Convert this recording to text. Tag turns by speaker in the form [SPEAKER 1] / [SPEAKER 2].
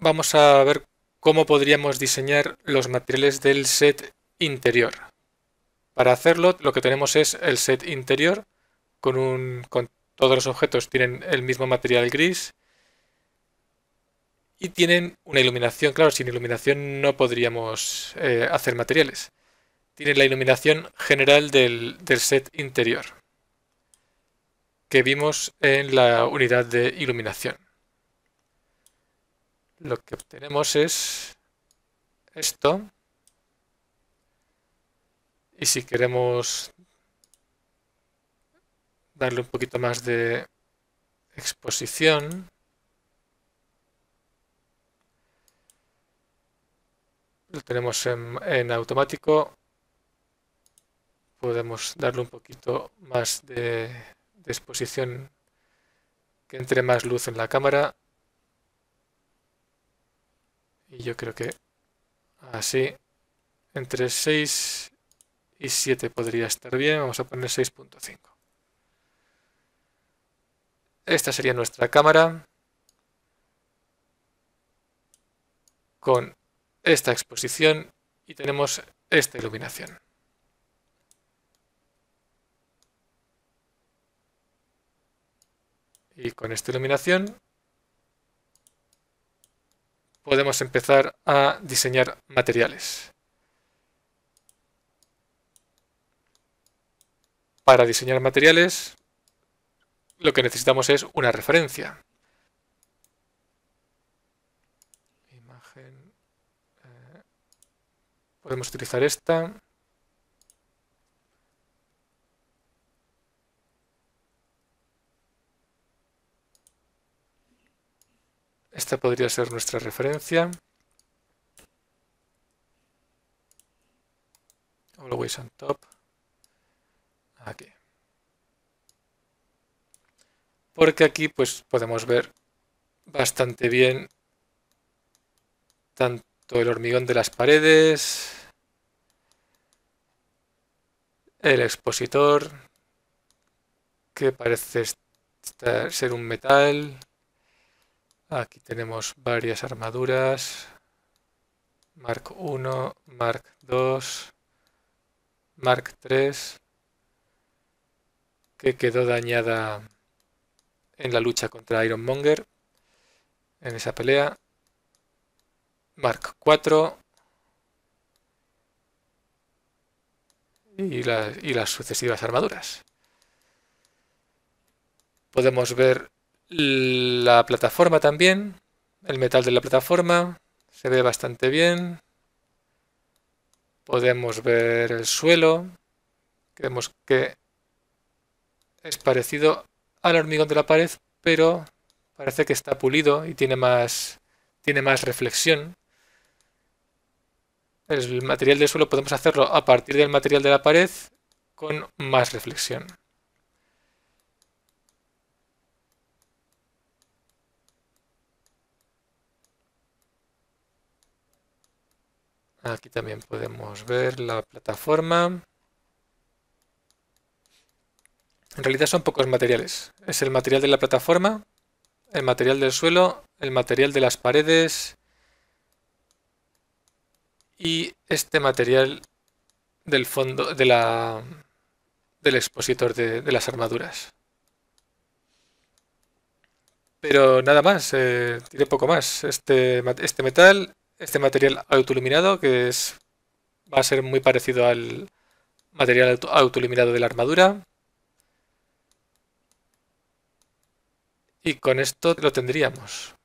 [SPEAKER 1] vamos a ver cómo podríamos diseñar los materiales del set interior. Para hacerlo lo que tenemos es el set interior con, todos los objetos tienen el mismo material gris y tienen una iluminación. Claro, sin iluminación no podríamos eh, hacer materiales. Tienen la iluminación general del set interior que vimos en la unidad de iluminación lo que obtenemos es esto. Y si queremos darle un poquito más de exposición, lo tenemos en, automático. Podemos darle un poquito más de exposición que entre más luz en la cámara. Y yo creo que así, entre 6 y 7 podría estar bien. Vamos a poner 6.5. Esta sería nuestra cámara. Con esta exposición y tenemos esta iluminación. Y con esta iluminación podemos empezar a diseñar materiales. Para diseñar materiales lo que necesitamos es una referencia. Imagen. Eh, podemos utilizar esta. Esta podría ser nuestra referencia. Always on top. Aquí. Porque aquí pues podemos ver bastante bien tanto el hormigón de las paredes, el expositor, que parece ser un metal, Aquí tenemos varias armaduras. Mark 1, Mark 2, Mark 3, que quedó dañada en la lucha contra Ironmonger, en esa pelea. Mark 4 y, y las sucesivas armaduras. Podemos ver la plataforma también, el metal de la plataforma, se ve bastante bien. Podemos ver el suelo, que vemos que es parecido al hormigón de la pared, pero parece que está pulido y tiene más, tiene más reflexión. El material del suelo podemos hacerlo a partir del material de la pared con más reflexión. Aquí también podemos ver la plataforma. En realidad son pocos materiales. Es el material de la plataforma, el material del suelo, el material de las paredes y este material del fondo del expositor de, las armaduras. Pero nada más, tiene eh, poco más. este, este metal, este material autoiluminado que es va a ser muy parecido al material auto autoiluminado de la armadura. Y con esto lo tendríamos.